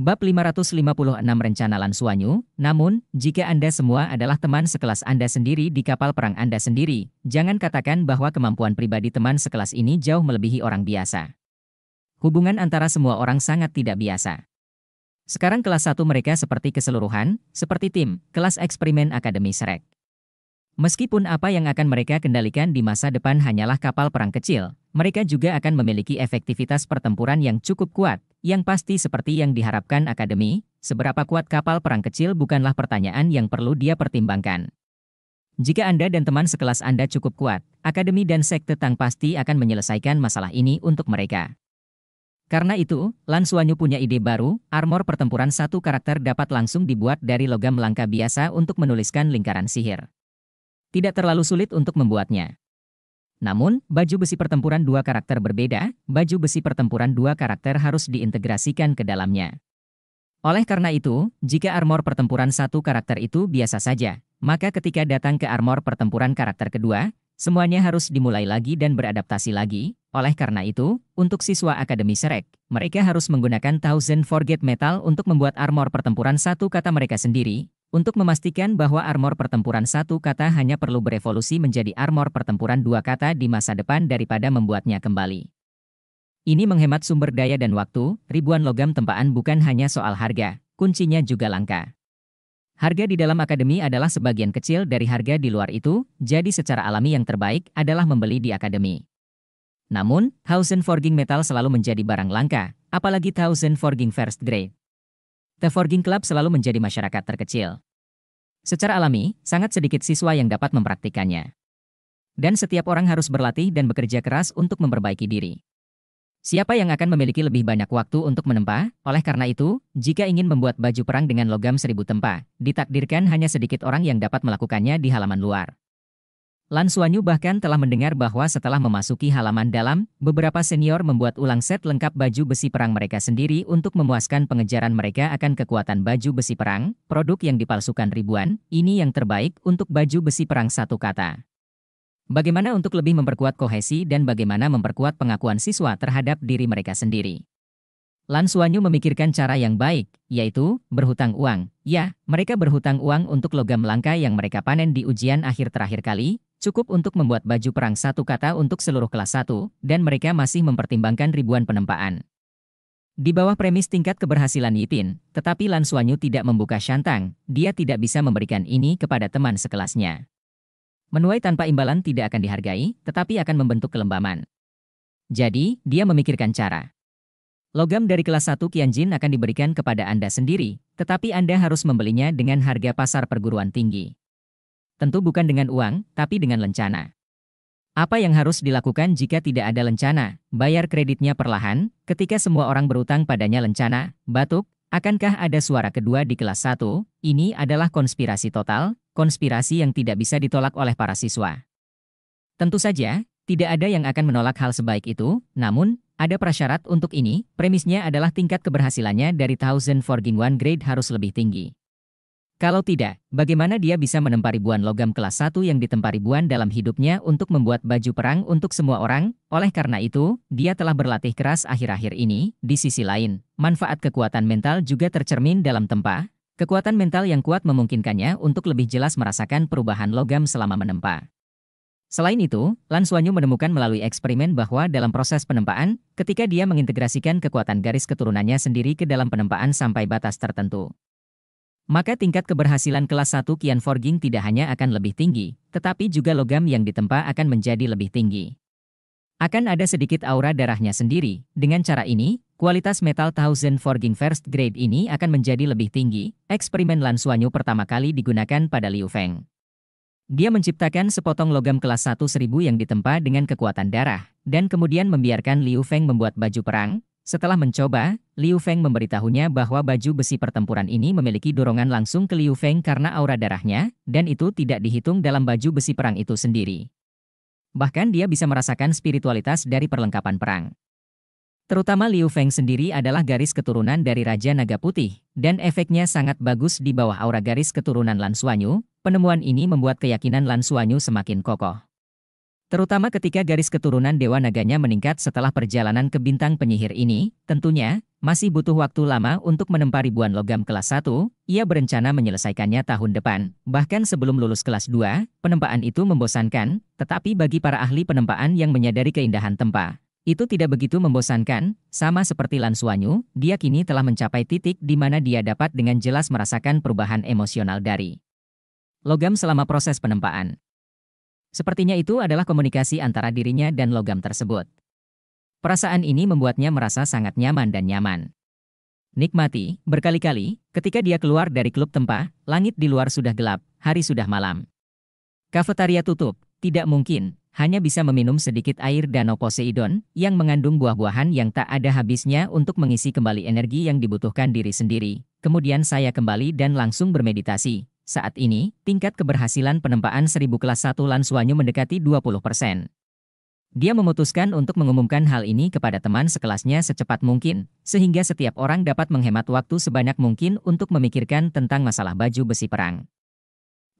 Bab 556 Rencana Lansuanyu, namun, jika Anda semua adalah teman sekelas Anda sendiri di kapal perang Anda sendiri, jangan katakan bahwa kemampuan pribadi teman sekelas ini jauh melebihi orang biasa. Hubungan antara semua orang sangat tidak biasa. Sekarang kelas 1 mereka seperti keseluruhan, seperti tim, kelas eksperimen akademi Shrek. Meskipun apa yang akan mereka kendalikan di masa depan hanyalah kapal perang kecil, mereka juga akan memiliki efektivitas pertempuran yang cukup kuat, yang pasti seperti yang diharapkan akademi, seberapa kuat kapal perang kecil bukanlah pertanyaan yang perlu dia pertimbangkan. Jika Anda dan teman sekelas Anda cukup kuat, akademi dan sekte Tang pasti akan menyelesaikan masalah ini untuk mereka. Karena itu, Lan Suanyu punya ide baru, armor pertempuran satu karakter dapat langsung dibuat dari logam langka biasa untuk menuliskan lingkaran sihir. Tidak terlalu sulit untuk membuatnya. Namun, baju besi pertempuran dua karakter berbeda, baju besi pertempuran dua karakter harus diintegrasikan ke dalamnya. Oleh karena itu, jika armor pertempuran satu karakter itu biasa saja, maka ketika datang ke armor pertempuran karakter kedua, semuanya harus dimulai lagi dan beradaptasi lagi. Oleh karena itu, untuk siswa Akademi Serek, mereka harus menggunakan Thousand Forget Metal untuk membuat armor pertempuran satu kata mereka sendiri, untuk memastikan bahwa armor pertempuran satu kata hanya perlu berevolusi menjadi armor pertempuran dua kata di masa depan daripada membuatnya kembali. Ini menghemat sumber daya dan waktu, ribuan logam tempaan bukan hanya soal harga, kuncinya juga langka. Harga di dalam akademi adalah sebagian kecil dari harga di luar itu, jadi secara alami yang terbaik adalah membeli di akademi. Namun, Thousand Forging Metal selalu menjadi barang langka, apalagi Thousand Forging First Grade. The Forging Club selalu menjadi masyarakat terkecil. Secara alami, sangat sedikit siswa yang dapat mempraktikannya. Dan setiap orang harus berlatih dan bekerja keras untuk memperbaiki diri. Siapa yang akan memiliki lebih banyak waktu untuk menempa? Oleh karena itu, jika ingin membuat baju perang dengan logam seribu tempa, ditakdirkan hanya sedikit orang yang dapat melakukannya di halaman luar. Lan Suanyu bahkan telah mendengar bahwa setelah memasuki halaman dalam, beberapa senior membuat ulang set lengkap baju besi perang mereka sendiri untuk memuaskan pengejaran mereka akan kekuatan baju besi perang, produk yang dipalsukan ribuan, ini yang terbaik untuk baju besi perang satu kata. Bagaimana untuk lebih memperkuat kohesi dan bagaimana memperkuat pengakuan siswa terhadap diri mereka sendiri. Lan Suanyu memikirkan cara yang baik, yaitu berhutang uang. Ya, mereka berhutang uang untuk logam langka yang mereka panen di ujian akhir terakhir kali, cukup untuk membuat baju perang satu kata untuk seluruh kelas satu, dan mereka masih mempertimbangkan ribuan penempaan. Di bawah premis tingkat keberhasilan Yitin, tetapi Lan Suanyu tidak membuka Shantang, dia tidak bisa memberikan ini kepada teman sekelasnya. Menuai tanpa imbalan tidak akan dihargai, tetapi akan membentuk kelembaman. Jadi, dia memikirkan cara. Logam dari kelas 1 Kianjin akan diberikan kepada Anda sendiri, tetapi Anda harus membelinya dengan harga pasar perguruan tinggi tentu bukan dengan uang, tapi dengan lencana. Apa yang harus dilakukan jika tidak ada lencana? Bayar kreditnya perlahan, ketika semua orang berutang padanya lencana, batuk, akankah ada suara kedua di kelas 1? Ini adalah konspirasi total, konspirasi yang tidak bisa ditolak oleh para siswa. Tentu saja, tidak ada yang akan menolak hal sebaik itu, namun, ada prasyarat untuk ini, premisnya adalah tingkat keberhasilannya dari Thousand Forging One Grade harus lebih tinggi. Kalau tidak, bagaimana dia bisa menempa ribuan logam kelas 1 yang ditempa ribuan dalam hidupnya untuk membuat baju perang untuk semua orang? Oleh karena itu, dia telah berlatih keras akhir-akhir ini. Di sisi lain, manfaat kekuatan mental juga tercermin dalam tempa. Kekuatan mental yang kuat memungkinkannya untuk lebih jelas merasakan perubahan logam selama menempa. Selain itu, Lan Suanyu menemukan melalui eksperimen bahwa dalam proses penempaan, ketika dia mengintegrasikan kekuatan garis keturunannya sendiri ke dalam penempaan sampai batas tertentu, maka tingkat keberhasilan kelas 1 Kian Forging tidak hanya akan lebih tinggi, tetapi juga logam yang ditempa akan menjadi lebih tinggi. Akan ada sedikit aura darahnya sendiri, dengan cara ini, kualitas metal Thousand Forging First Grade ini akan menjadi lebih tinggi, eksperimen Lansuanyu pertama kali digunakan pada Liu Feng. Dia menciptakan sepotong logam kelas 1 1000 yang ditempa dengan kekuatan darah, dan kemudian membiarkan Liu Feng membuat baju perang, setelah mencoba, Liu Feng memberitahunya bahwa baju besi pertempuran ini memiliki dorongan langsung ke Liu Feng karena aura darahnya, dan itu tidak dihitung dalam baju besi perang itu sendiri. Bahkan dia bisa merasakan spiritualitas dari perlengkapan perang. Terutama Liu Feng sendiri adalah garis keturunan dari Raja Naga Putih, dan efeknya sangat bagus di bawah aura garis keturunan Lan Suanyu. Penemuan ini membuat keyakinan Lan Suanyu semakin kokoh. Terutama ketika garis keturunan Dewa Naganya meningkat setelah perjalanan ke bintang penyihir ini, tentunya, masih butuh waktu lama untuk menempa ribuan logam kelas 1, ia berencana menyelesaikannya tahun depan. Bahkan sebelum lulus kelas 2, penempaan itu membosankan, tetapi bagi para ahli penempaan yang menyadari keindahan tempa, itu tidak begitu membosankan, sama seperti Lan Suanyu, dia kini telah mencapai titik di mana dia dapat dengan jelas merasakan perubahan emosional dari logam selama proses penempaan. Sepertinya itu adalah komunikasi antara dirinya dan logam tersebut. Perasaan ini membuatnya merasa sangat nyaman dan nyaman. Nikmati, berkali-kali, ketika dia keluar dari klub tempah, langit di luar sudah gelap, hari sudah malam. Kafetaria tutup, tidak mungkin, hanya bisa meminum sedikit air danau Poseidon, yang mengandung buah-buahan yang tak ada habisnya untuk mengisi kembali energi yang dibutuhkan diri sendiri. Kemudian saya kembali dan langsung bermeditasi, saat ini, tingkat keberhasilan penempaan 1000 kelas 1 Lansuanyu mendekati 20 persen. Dia memutuskan untuk mengumumkan hal ini kepada teman sekelasnya secepat mungkin, sehingga setiap orang dapat menghemat waktu sebanyak mungkin untuk memikirkan tentang masalah baju besi perang.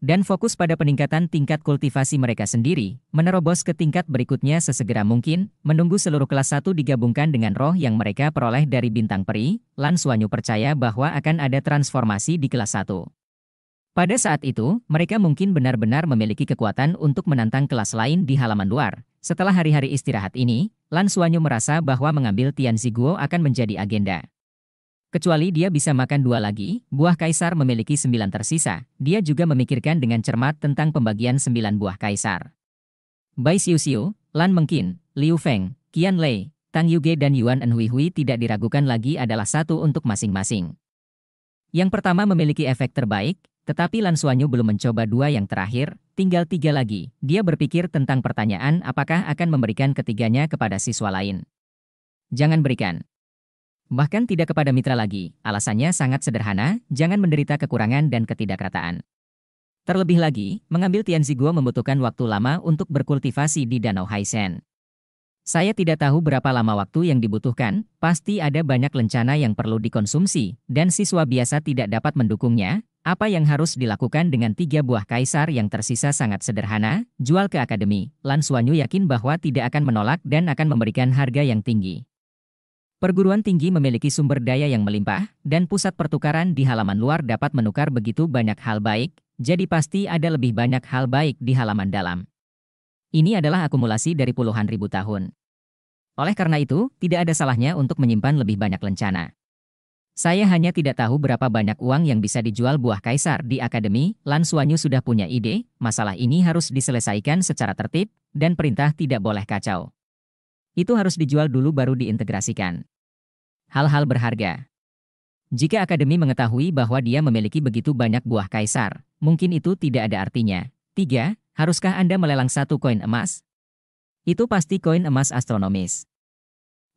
Dan fokus pada peningkatan tingkat kultivasi mereka sendiri, menerobos ke tingkat berikutnya sesegera mungkin, menunggu seluruh kelas 1 digabungkan dengan roh yang mereka peroleh dari bintang peri, Lan Suanyu percaya bahwa akan ada transformasi di kelas 1. Pada saat itu, mereka mungkin benar-benar memiliki kekuatan untuk menantang kelas lain di halaman luar. Setelah hari-hari istirahat ini, Lan Suanyu merasa bahwa mengambil Tian Ziguo akan menjadi agenda. Kecuali dia bisa makan dua lagi, buah kaisar memiliki sembilan tersisa. Dia juga memikirkan dengan cermat tentang pembagian sembilan buah kaisar. Bai Xiu Xiu, Lan Mengkin, Liu Feng, Qian Lei, Tang Yuge dan Yuan Enhui Hui tidak diragukan lagi adalah satu untuk masing-masing. Yang pertama memiliki efek terbaik, tetapi Lansuanyu belum mencoba dua yang terakhir, tinggal tiga lagi. Dia berpikir tentang pertanyaan apakah akan memberikan ketiganya kepada siswa lain. Jangan berikan. Bahkan tidak kepada mitra lagi, alasannya sangat sederhana, jangan menderita kekurangan dan ketidakrataan. Terlebih lagi, mengambil Tianziguo membutuhkan waktu lama untuk berkultivasi di Danau Haisen. Saya tidak tahu berapa lama waktu yang dibutuhkan, pasti ada banyak lencana yang perlu dikonsumsi, dan siswa biasa tidak dapat mendukungnya, apa yang harus dilakukan dengan tiga buah kaisar yang tersisa sangat sederhana, jual ke akademi. Lan Suanyu yakin bahwa tidak akan menolak dan akan memberikan harga yang tinggi. Perguruan tinggi memiliki sumber daya yang melimpah, dan pusat pertukaran di halaman luar dapat menukar begitu banyak hal baik, jadi pasti ada lebih banyak hal baik di halaman dalam. Ini adalah akumulasi dari puluhan ribu tahun. Oleh karena itu, tidak ada salahnya untuk menyimpan lebih banyak lencana. Saya hanya tidak tahu berapa banyak uang yang bisa dijual buah kaisar di akademi, Lan Suanyu sudah punya ide, masalah ini harus diselesaikan secara tertib, dan perintah tidak boleh kacau. Itu harus dijual dulu baru diintegrasikan. Hal-hal berharga. Jika akademi mengetahui bahwa dia memiliki begitu banyak buah kaisar, mungkin itu tidak ada artinya. Tiga, Haruskah Anda melelang satu koin emas? Itu pasti koin emas astronomis.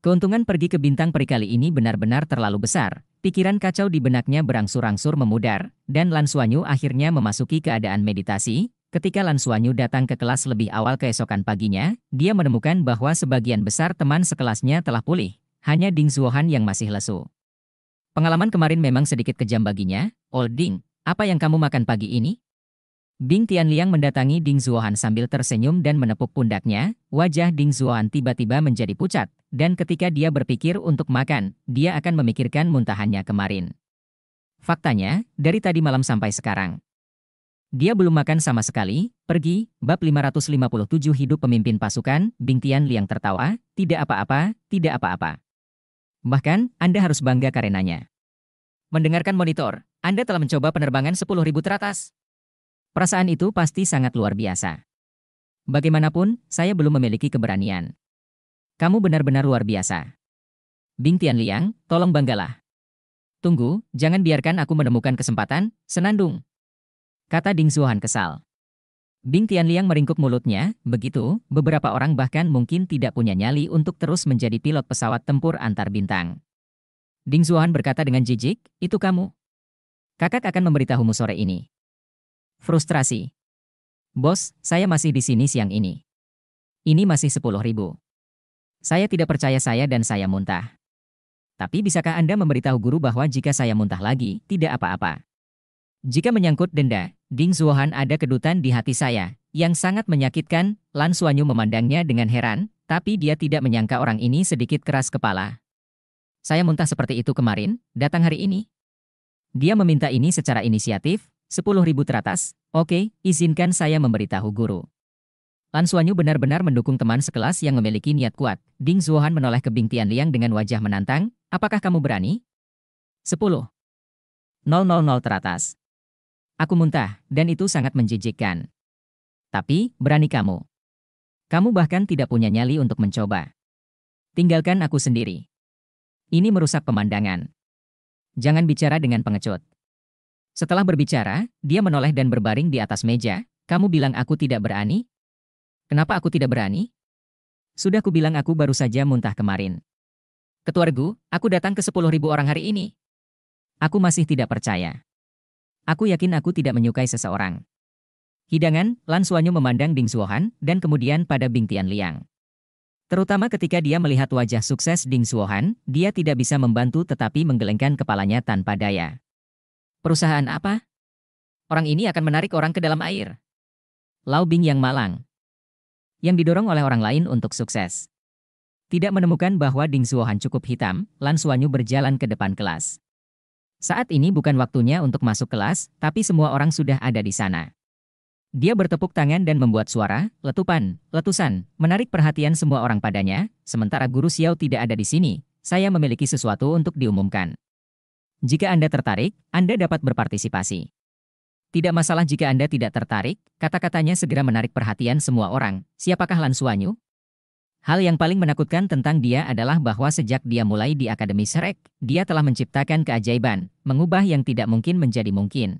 Keuntungan pergi ke bintang peri kali ini benar-benar terlalu besar. Pikiran kacau di benaknya berangsur-angsur memudar, dan Lansuanyu akhirnya memasuki keadaan meditasi. Ketika Lansuanyu datang ke kelas lebih awal keesokan paginya, dia menemukan bahwa sebagian besar teman sekelasnya telah pulih. Hanya Ding Zuohan yang masih lesu. Pengalaman kemarin memang sedikit kejam baginya, Old Ding. Apa yang kamu makan pagi ini? Ding Tianliang mendatangi Ding Zhuohan sambil tersenyum dan menepuk pundaknya, wajah Ding Zhuohan tiba-tiba menjadi pucat, dan ketika dia berpikir untuk makan, dia akan memikirkan muntahannya kemarin. Faktanya, dari tadi malam sampai sekarang, dia belum makan sama sekali, pergi, bab 557 hidup pemimpin pasukan, Bing Tian Liang tertawa, tidak apa-apa, tidak apa-apa. Bahkan, Anda harus bangga karenanya. Mendengarkan monitor, Anda telah mencoba penerbangan 10.000 teratas. Perasaan itu pasti sangat luar biasa. Bagaimanapun, saya belum memiliki keberanian. Kamu benar-benar luar biasa. Bing Liang, tolong banggalah. Tunggu, jangan biarkan aku menemukan kesempatan, senandung. Kata Ding Zuhan kesal. Bing Liang meringkuk mulutnya, begitu, beberapa orang bahkan mungkin tidak punya nyali untuk terus menjadi pilot pesawat tempur antar bintang. Ding Zuhan berkata dengan jijik, itu kamu. Kakak akan memberitahumu sore ini. Frustrasi. Bos, saya masih di sini siang ini. Ini masih 10 ribu. Saya tidak percaya saya dan saya muntah. Tapi bisakah Anda memberitahu guru bahwa jika saya muntah lagi, tidak apa-apa. Jika menyangkut denda, Ding Zuohan ada kedutan di hati saya, yang sangat menyakitkan, Lan Suanyu memandangnya dengan heran, tapi dia tidak menyangka orang ini sedikit keras kepala. Saya muntah seperti itu kemarin, datang hari ini. Dia meminta ini secara inisiatif, Sepuluh ribu teratas, oke, izinkan saya memberitahu guru. Lan Suanyu benar-benar mendukung teman sekelas yang memiliki niat kuat. Ding Zuohan menoleh ke Bing Tianliang dengan wajah menantang, apakah kamu berani? Sepuluh. Nol nol nol teratas. Aku muntah, dan itu sangat menjijikkan. Tapi, berani kamu. Kamu bahkan tidak punya nyali untuk mencoba. Tinggalkan aku sendiri. Ini merusak pemandangan. Jangan bicara dengan pengecut. Setelah berbicara, dia menoleh dan berbaring di atas meja. Kamu bilang aku tidak berani? Kenapa aku tidak berani? Sudah kubilang aku baru saja muntah kemarin. Ketua regu, aku datang ke 10.000 orang hari ini. Aku masih tidak percaya. Aku yakin aku tidak menyukai seseorang. Hidangan, Lan Suanyu memandang Ding Suohan dan kemudian pada Bing Tian Liang. Terutama ketika dia melihat wajah sukses Ding Suohan, dia tidak bisa membantu tetapi menggelengkan kepalanya tanpa daya. Perusahaan apa? Orang ini akan menarik orang ke dalam air. Lau Bing yang malang. Yang didorong oleh orang lain untuk sukses. Tidak menemukan bahwa Ding Suohan cukup hitam, Lan Suanyu berjalan ke depan kelas. Saat ini bukan waktunya untuk masuk kelas, tapi semua orang sudah ada di sana. Dia bertepuk tangan dan membuat suara, letupan, letusan, menarik perhatian semua orang padanya, sementara guru Xiao tidak ada di sini. Saya memiliki sesuatu untuk diumumkan. Jika Anda tertarik, Anda dapat berpartisipasi. Tidak masalah jika Anda tidak tertarik, kata-katanya segera menarik perhatian semua orang. Siapakah Lan Suanyu? Hal yang paling menakutkan tentang dia adalah bahwa sejak dia mulai di Akademi Shrek, dia telah menciptakan keajaiban, mengubah yang tidak mungkin menjadi mungkin.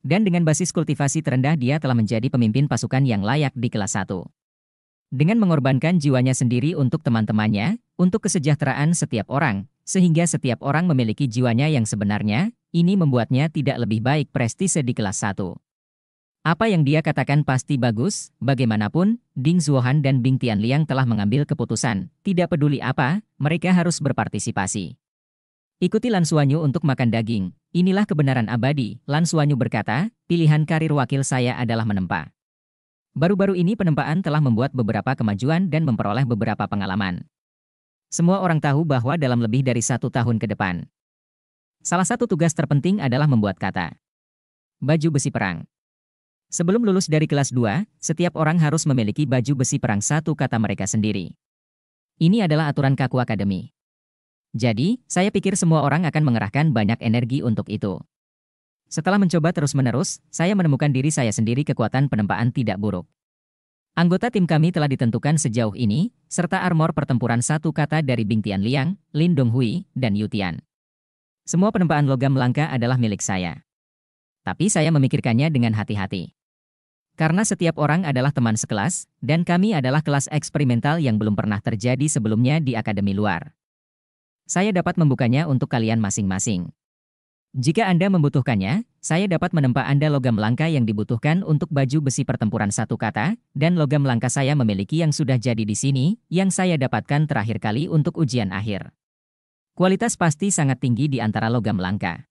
Dan dengan basis kultivasi terendah dia telah menjadi pemimpin pasukan yang layak di kelas 1. Dengan mengorbankan jiwanya sendiri untuk teman-temannya, untuk kesejahteraan setiap orang, sehingga setiap orang memiliki jiwanya yang sebenarnya, ini membuatnya tidak lebih baik prestise di kelas 1. Apa yang dia katakan pasti bagus, bagaimanapun, Ding Zuohan dan Bing Tianliang telah mengambil keputusan, tidak peduli apa, mereka harus berpartisipasi. Ikuti Lan Suanyu untuk makan daging, inilah kebenaran abadi, Lan Suanyu berkata, pilihan karir wakil saya adalah menempa. Baru-baru ini penempaan telah membuat beberapa kemajuan dan memperoleh beberapa pengalaman. Semua orang tahu bahwa dalam lebih dari satu tahun ke depan, salah satu tugas terpenting adalah membuat kata. Baju besi perang. Sebelum lulus dari kelas 2, setiap orang harus memiliki baju besi perang satu kata mereka sendiri. Ini adalah aturan kaku akademi. Jadi, saya pikir semua orang akan mengerahkan banyak energi untuk itu. Setelah mencoba terus-menerus, saya menemukan diri saya sendiri kekuatan penempaan tidak buruk. Anggota tim kami telah ditentukan sejauh ini, serta armor pertempuran satu kata dari Tian Liang, Lin Donghui, dan Tian. Semua penempaan logam langka adalah milik saya. Tapi saya memikirkannya dengan hati-hati. Karena setiap orang adalah teman sekelas, dan kami adalah kelas eksperimental yang belum pernah terjadi sebelumnya di akademi luar. Saya dapat membukanya untuk kalian masing-masing. Jika Anda membutuhkannya, saya dapat menempa Anda logam langka yang dibutuhkan untuk baju besi pertempuran satu kata, dan logam langka saya memiliki yang sudah jadi di sini, yang saya dapatkan terakhir kali untuk ujian akhir. Kualitas pasti sangat tinggi di antara logam langka.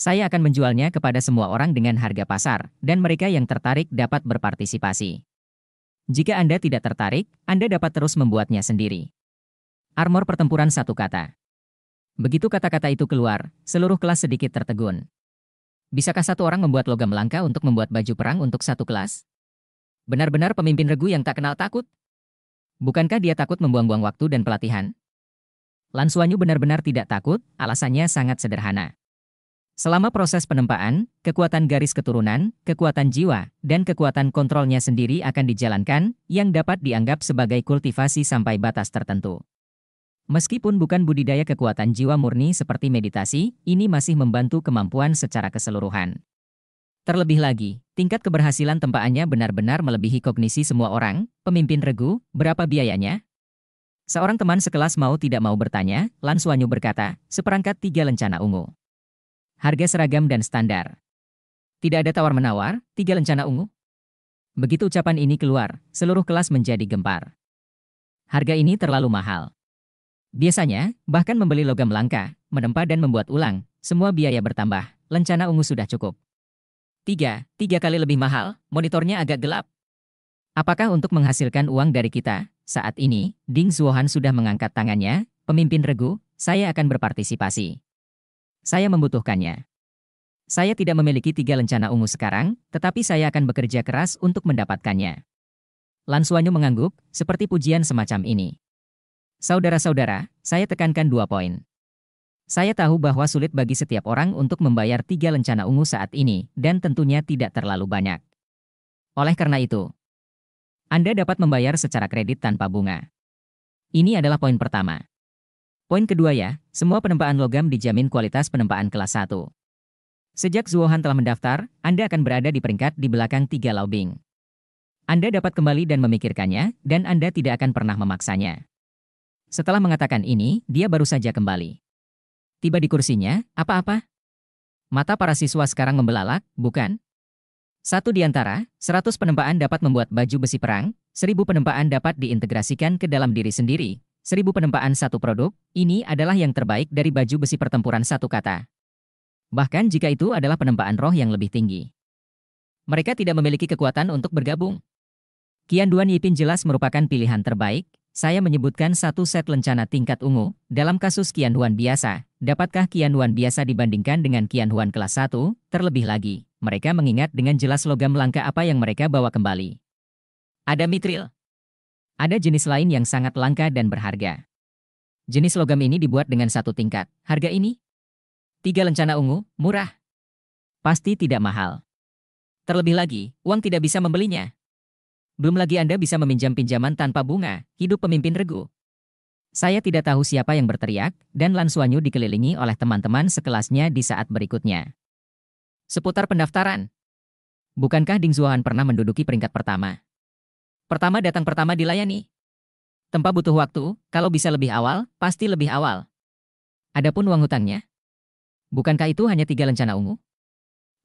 Saya akan menjualnya kepada semua orang dengan harga pasar, dan mereka yang tertarik dapat berpartisipasi. Jika Anda tidak tertarik, Anda dapat terus membuatnya sendiri. Armor pertempuran satu kata. Begitu kata-kata itu keluar, seluruh kelas sedikit tertegun. Bisakah satu orang membuat logam langka untuk membuat baju perang untuk satu kelas? Benar-benar pemimpin regu yang tak kenal takut? Bukankah dia takut membuang-buang waktu dan pelatihan? Lansuanyu benar-benar tidak takut, alasannya sangat sederhana. Selama proses penempaan, kekuatan garis keturunan, kekuatan jiwa, dan kekuatan kontrolnya sendiri akan dijalankan, yang dapat dianggap sebagai kultivasi sampai batas tertentu. Meskipun bukan budidaya kekuatan jiwa murni seperti meditasi, ini masih membantu kemampuan secara keseluruhan. Terlebih lagi, tingkat keberhasilan tempaannya benar-benar melebihi kognisi semua orang, pemimpin regu, berapa biayanya? Seorang teman sekelas mau tidak mau bertanya, Lansuanyu berkata, seperangkat tiga lencana ungu. Harga seragam dan standar. Tidak ada tawar-menawar, tiga lencana ungu? Begitu ucapan ini keluar, seluruh kelas menjadi gempar. Harga ini terlalu mahal. Biasanya, bahkan membeli logam langka, menempa dan membuat ulang, semua biaya bertambah, lencana ungu sudah cukup. 3. Tiga kali lebih mahal, monitornya agak gelap. Apakah untuk menghasilkan uang dari kita? Saat ini, Ding Zuohan sudah mengangkat tangannya, pemimpin regu, saya akan berpartisipasi. Saya membutuhkannya. Saya tidak memiliki tiga lencana ungu sekarang, tetapi saya akan bekerja keras untuk mendapatkannya. Lan Suanyu mengangguk, seperti pujian semacam ini. Saudara-saudara, saya tekankan dua poin. Saya tahu bahwa sulit bagi setiap orang untuk membayar tiga lencana ungu saat ini, dan tentunya tidak terlalu banyak. Oleh karena itu, Anda dapat membayar secara kredit tanpa bunga. Ini adalah poin pertama. Poin kedua ya, semua penempaan logam dijamin kualitas penempaan kelas 1. Sejak Zuohan telah mendaftar, Anda akan berada di peringkat di belakang tiga Laubing. Anda dapat kembali dan memikirkannya, dan Anda tidak akan pernah memaksanya. Setelah mengatakan ini, dia baru saja kembali. Tiba di kursinya, apa-apa? Mata para siswa sekarang membelalak, bukan? Satu di antara, seratus penempaan dapat membuat baju besi perang, seribu penempaan dapat diintegrasikan ke dalam diri sendiri, seribu penempaan satu produk, ini adalah yang terbaik dari baju besi pertempuran satu kata. Bahkan jika itu adalah penempaan roh yang lebih tinggi. Mereka tidak memiliki kekuatan untuk bergabung. Kian Duan Yipin jelas merupakan pilihan terbaik, saya menyebutkan satu set lencana tingkat ungu, dalam kasus Huan biasa, dapatkah Huan biasa dibandingkan dengan Huan kelas 1, terlebih lagi, mereka mengingat dengan jelas logam langka apa yang mereka bawa kembali. Ada mitril. Ada jenis lain yang sangat langka dan berharga. Jenis logam ini dibuat dengan satu tingkat, harga ini. Tiga lencana ungu, murah. Pasti tidak mahal. Terlebih lagi, uang tidak bisa membelinya. Belum lagi Anda bisa meminjam pinjaman tanpa bunga, hidup pemimpin regu. Saya tidak tahu siapa yang berteriak, dan Lan Suanyu dikelilingi oleh teman-teman sekelasnya di saat berikutnya. Seputar pendaftaran. Bukankah Ding Zuohan pernah menduduki peringkat pertama? Pertama datang pertama dilayani. Tempat butuh waktu, kalau bisa lebih awal, pasti lebih awal. Adapun uang hutangnya. Bukankah itu hanya tiga lencana ungu?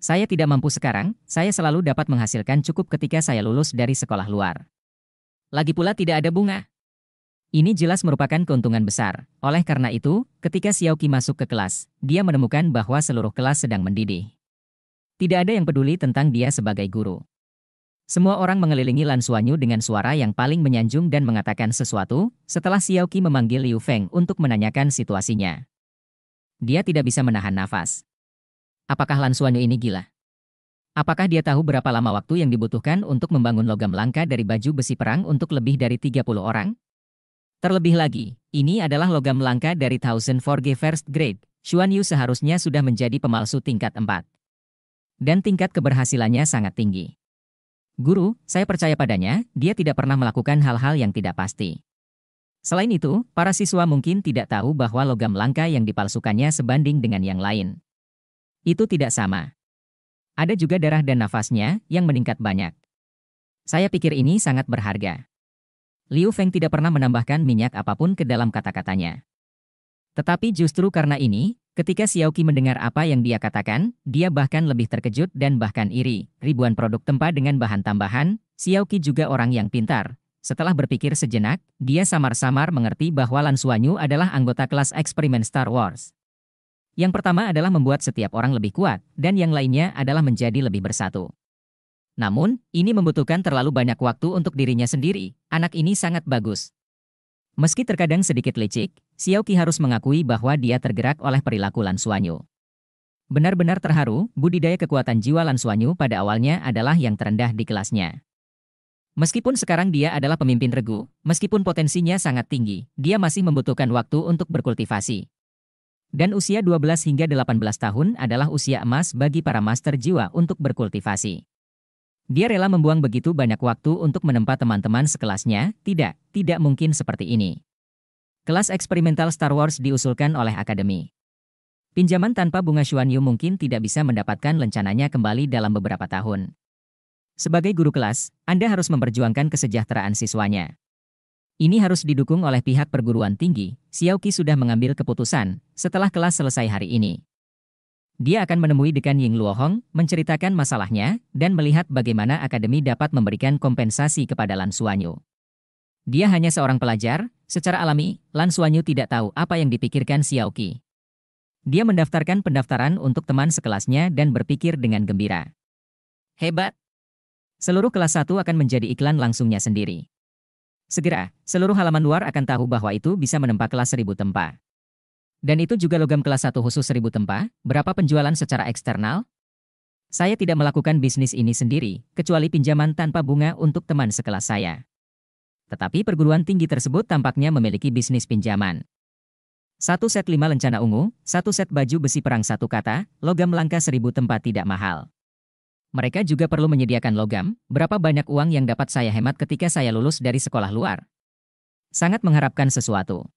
Saya tidak mampu sekarang, saya selalu dapat menghasilkan cukup ketika saya lulus dari sekolah luar. Lagi pula tidak ada bunga. Ini jelas merupakan keuntungan besar. Oleh karena itu, ketika Xiaoqi masuk ke kelas, dia menemukan bahwa seluruh kelas sedang mendidih. Tidak ada yang peduli tentang dia sebagai guru. Semua orang mengelilingi Lan Suanyu dengan suara yang paling menyanjung dan mengatakan sesuatu, setelah Xiaoqi memanggil Liu Feng untuk menanyakan situasinya. Dia tidak bisa menahan nafas. Apakah Lansuanyu ini gila? Apakah dia tahu berapa lama waktu yang dibutuhkan untuk membangun logam langka dari baju besi perang untuk lebih dari 30 orang? Terlebih lagi, ini adalah logam langka dari Thousand Forge First Grade. Xuan Yu seharusnya sudah menjadi pemalsu tingkat 4. Dan tingkat keberhasilannya sangat tinggi. Guru, saya percaya padanya, dia tidak pernah melakukan hal-hal yang tidak pasti. Selain itu, para siswa mungkin tidak tahu bahwa logam langka yang dipalsukannya sebanding dengan yang lain. Itu tidak sama. Ada juga darah dan nafasnya yang meningkat banyak. Saya pikir ini sangat berharga. Liu Feng tidak pernah menambahkan minyak apapun ke dalam kata-katanya. Tetapi justru karena ini, ketika Xiao Qi mendengar apa yang dia katakan, dia bahkan lebih terkejut dan bahkan iri. Ribuan produk tempa dengan bahan tambahan, Xiao Qi juga orang yang pintar. Setelah berpikir sejenak, dia samar-samar mengerti bahwa Lan Suanyu adalah anggota kelas eksperimen Star Wars. Yang pertama adalah membuat setiap orang lebih kuat, dan yang lainnya adalah menjadi lebih bersatu. Namun, ini membutuhkan terlalu banyak waktu untuk dirinya sendiri. Anak ini sangat bagus. Meski terkadang sedikit licik, Xiao Qi harus mengakui bahwa dia tergerak oleh perilaku Lan Lansuanyu. Benar-benar terharu, budidaya kekuatan jiwa Lan Lansuanyu pada awalnya adalah yang terendah di kelasnya. Meskipun sekarang dia adalah pemimpin regu, meskipun potensinya sangat tinggi, dia masih membutuhkan waktu untuk berkultivasi. Dan usia 12 hingga 18 tahun adalah usia emas bagi para master jiwa untuk berkultivasi. Dia rela membuang begitu banyak waktu untuk menempa teman-teman sekelasnya, tidak, tidak mungkin seperti ini. Kelas eksperimental Star Wars diusulkan oleh Akademi. Pinjaman tanpa bunga Yu mungkin tidak bisa mendapatkan lencananya kembali dalam beberapa tahun. Sebagai guru kelas, Anda harus memperjuangkan kesejahteraan siswanya. Ini harus didukung oleh pihak perguruan tinggi. Xiaoqi sudah mengambil keputusan setelah kelas selesai hari ini. Dia akan menemui dekan Ying Luohong, menceritakan masalahnya, dan melihat bagaimana akademi dapat memberikan kompensasi kepada Lan Suanyu. Dia hanya seorang pelajar, secara alami, Lan Suanyu tidak tahu apa yang dipikirkan Xiaoqi. Dia mendaftarkan pendaftaran untuk teman sekelasnya dan berpikir dengan gembira. Hebat! Seluruh kelas 1 akan menjadi iklan langsungnya sendiri. Segera, seluruh halaman luar akan tahu bahwa itu bisa menempa kelas seribu tempa. Dan itu juga logam kelas satu khusus seribu tempa, berapa penjualan secara eksternal? Saya tidak melakukan bisnis ini sendiri, kecuali pinjaman tanpa bunga untuk teman sekelas saya. Tetapi perguruan tinggi tersebut tampaknya memiliki bisnis pinjaman. Satu set lima lencana ungu, satu set baju besi perang satu kata, logam langka seribu tempat tidak mahal. Mereka juga perlu menyediakan logam, berapa banyak uang yang dapat saya hemat ketika saya lulus dari sekolah luar. Sangat mengharapkan sesuatu.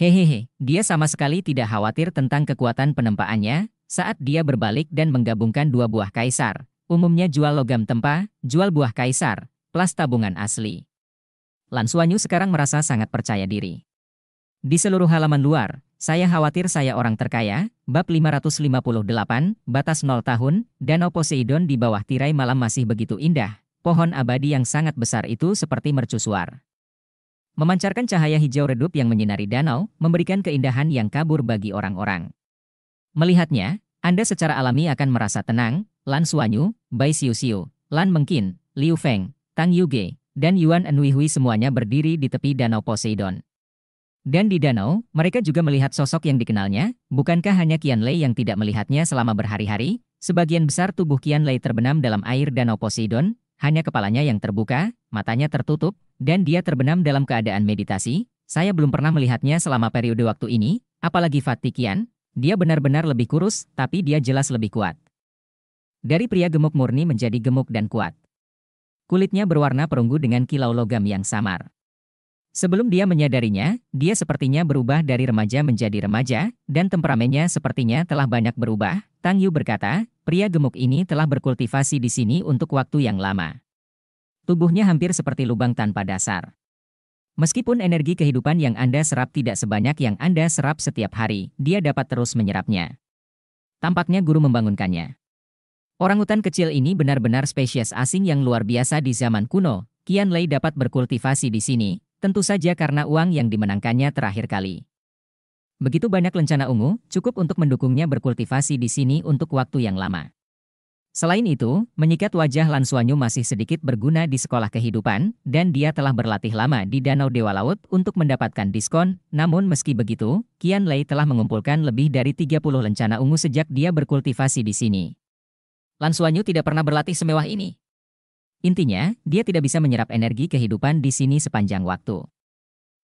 Hehehe, dia sama sekali tidak khawatir tentang kekuatan penempaannya saat dia berbalik dan menggabungkan dua buah kaisar. Umumnya jual logam tempa, jual buah kaisar, plus tabungan asli. Lan sekarang merasa sangat percaya diri. Di seluruh halaman luar, saya khawatir saya orang terkaya, bab 558, batas 0 tahun, Danau Poseidon di bawah tirai malam masih begitu indah. Pohon abadi yang sangat besar itu seperti mercusuar. Memancarkan cahaya hijau redup yang menyinari danau, memberikan keindahan yang kabur bagi orang-orang. Melihatnya, Anda secara alami akan merasa tenang, Lan Suanyu, Bai Xiu Xiu, Lan Mengkin, Liu Feng, Tang Yuge, dan Yuan Enwihui semuanya berdiri di tepi danau Poseidon. Dan di danau, mereka juga melihat sosok yang dikenalnya, bukankah hanya Kian Lei yang tidak melihatnya selama berhari-hari? Sebagian besar tubuh Kian Lei terbenam dalam air danau Poseidon, hanya kepalanya yang terbuka, matanya tertutup, dan dia terbenam dalam keadaan meditasi. Saya belum pernah melihatnya selama periode waktu ini, apalagi Fatih Qian, dia benar-benar lebih kurus, tapi dia jelas lebih kuat. Dari pria gemuk murni menjadi gemuk dan kuat. Kulitnya berwarna perunggu dengan kilau logam yang samar. Sebelum dia menyadarinya, dia sepertinya berubah dari remaja menjadi remaja, dan temperamennya sepertinya telah banyak berubah. Tang Yu berkata, pria gemuk ini telah berkultivasi di sini untuk waktu yang lama. Tubuhnya hampir seperti lubang tanpa dasar. Meskipun energi kehidupan yang Anda serap tidak sebanyak yang Anda serap setiap hari, dia dapat terus menyerapnya. Tampaknya guru membangunkannya. Orangutan kecil ini benar-benar spesies asing yang luar biasa di zaman kuno. Qian Lei dapat berkultivasi di sini, Tentu saja karena uang yang dimenangkannya terakhir kali. Begitu banyak lencana ungu, cukup untuk mendukungnya berkultivasi di sini untuk waktu yang lama. Selain itu, menyikat wajah Lansuanyu masih sedikit berguna di sekolah kehidupan, dan dia telah berlatih lama di Danau Dewa Laut untuk mendapatkan diskon, namun meski begitu, Kian Lei telah mengumpulkan lebih dari 30 lencana ungu sejak dia berkultivasi di sini. Lansuanyu tidak pernah berlatih semewah ini. Intinya, dia tidak bisa menyerap energi kehidupan di sini sepanjang waktu.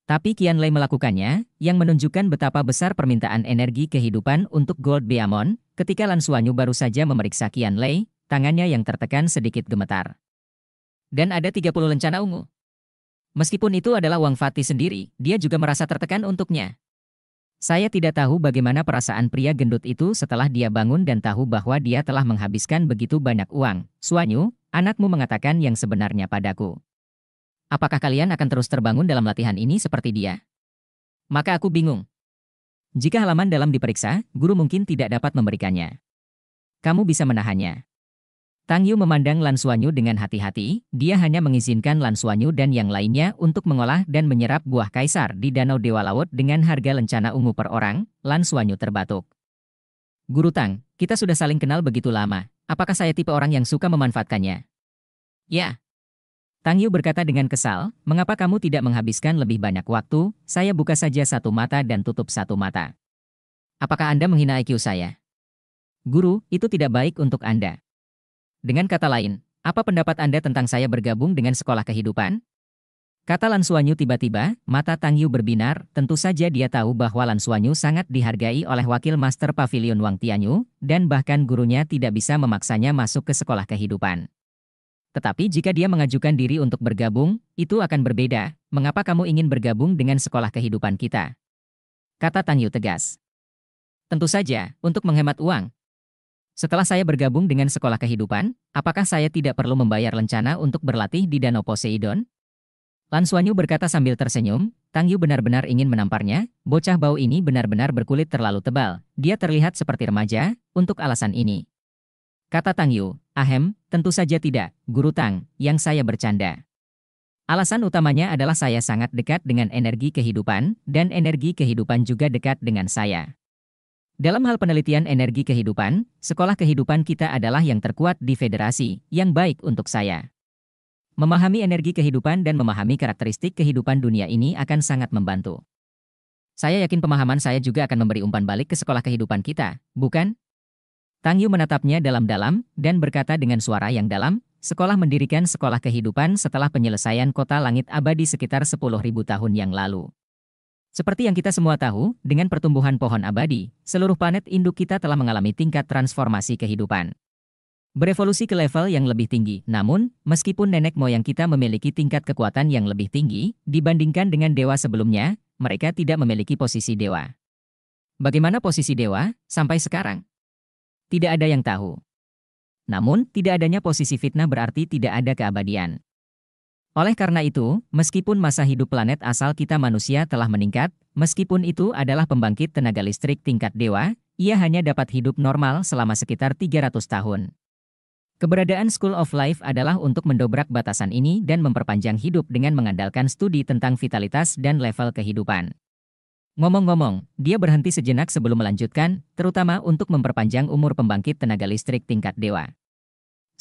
Tapi Kian Lei melakukannya, yang menunjukkan betapa besar permintaan energi kehidupan untuk Gold Beamon, ketika Lan Suanyu baru saja memeriksa Kian Lei, tangannya yang tertekan sedikit gemetar. Dan ada 30 lencana ungu. Meskipun itu adalah Wang Fatih sendiri, dia juga merasa tertekan untuknya. Saya tidak tahu bagaimana perasaan pria gendut itu setelah dia bangun dan tahu bahwa dia telah menghabiskan begitu banyak uang. Suanyu, Anakmu mengatakan yang sebenarnya padaku. Apakah kalian akan terus terbangun dalam latihan ini seperti dia? Maka aku bingung. Jika halaman dalam diperiksa, guru mungkin tidak dapat memberikannya. Kamu bisa menahannya. Tang Yu memandang Lan Suanyu dengan hati-hati, dia hanya mengizinkan Lan Suanyu dan yang lainnya untuk mengolah dan menyerap buah kaisar di Danau Dewa Laut dengan harga lencana ungu per orang, Lan Suanyu terbatuk. Guru Tang, kita sudah saling kenal begitu lama. Apakah saya tipe orang yang suka memanfaatkannya? Ya. Tang Yu berkata dengan kesal, mengapa kamu tidak menghabiskan lebih banyak waktu, saya buka saja satu mata dan tutup satu mata. Apakah Anda menghina IQ saya? Guru, itu tidak baik untuk Anda. Dengan kata lain, apa pendapat Anda tentang saya bergabung dengan sekolah kehidupan? Kata Lan Suanyu tiba-tiba, mata Tang Yu berbinar, tentu saja dia tahu bahwa Lan Suanyu sangat dihargai oleh wakil master pavilion Wang Tianyu, dan bahkan gurunya tidak bisa memaksanya masuk ke sekolah kehidupan. Tetapi jika dia mengajukan diri untuk bergabung, itu akan berbeda, mengapa kamu ingin bergabung dengan sekolah kehidupan kita? Kata Tang Yu tegas. Tentu saja, untuk menghemat uang. Setelah saya bergabung dengan sekolah kehidupan, apakah saya tidak perlu membayar lencana untuk berlatih di Danau Poseidon? Lan Suanyu berkata sambil tersenyum, Tang Yu benar-benar ingin menamparnya, bocah bau ini benar-benar berkulit terlalu tebal, dia terlihat seperti remaja, untuk alasan ini. Kata Tang Yu, ahem, tentu saja tidak, Guru Tang, yang saya bercanda. Alasan utamanya adalah saya sangat dekat dengan energi kehidupan, dan energi kehidupan juga dekat dengan saya. Dalam hal penelitian energi kehidupan, sekolah kehidupan kita adalah yang terkuat di federasi, yang baik untuk saya. Memahami energi kehidupan dan memahami karakteristik kehidupan dunia ini akan sangat membantu. Saya yakin pemahaman saya juga akan memberi umpan balik ke sekolah kehidupan kita, bukan? Tang Yu menatapnya dalam-dalam dan berkata dengan suara yang dalam, sekolah mendirikan sekolah kehidupan setelah penyelesaian kota langit abadi sekitar 10.000 tahun yang lalu. Seperti yang kita semua tahu, dengan pertumbuhan pohon abadi, seluruh planet induk kita telah mengalami tingkat transformasi kehidupan berevolusi ke level yang lebih tinggi. Namun, meskipun nenek moyang kita memiliki tingkat kekuatan yang lebih tinggi dibandingkan dengan dewa sebelumnya, mereka tidak memiliki posisi dewa. Bagaimana posisi dewa sampai sekarang? Tidak ada yang tahu. Namun, tidak adanya posisi fitnah berarti tidak ada keabadian. Oleh karena itu, meskipun masa hidup planet asal kita manusia telah meningkat, meskipun itu adalah pembangkit tenaga listrik tingkat dewa, ia hanya dapat hidup normal selama sekitar 300 tahun. Keberadaan School of Life adalah untuk mendobrak batasan ini dan memperpanjang hidup dengan mengandalkan studi tentang vitalitas dan level kehidupan. Ngomong-ngomong, dia berhenti sejenak sebelum melanjutkan, terutama untuk memperpanjang umur pembangkit tenaga listrik tingkat dewa.